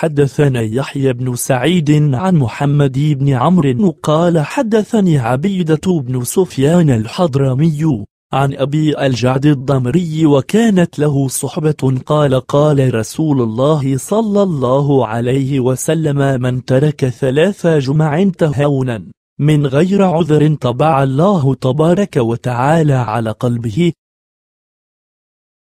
حدثنا يحيى بن سعيد عن محمد بن عمرو قال حدثني عبيدة بن سفيان الحضرمي عن أبي الجعد الضمري وكانت له صحبة قال قال رسول الله صلى الله عليه وسلم من ترك ثلاث جمع تهاونا من غير عذر طبع الله تبارك وتعالى على قلبه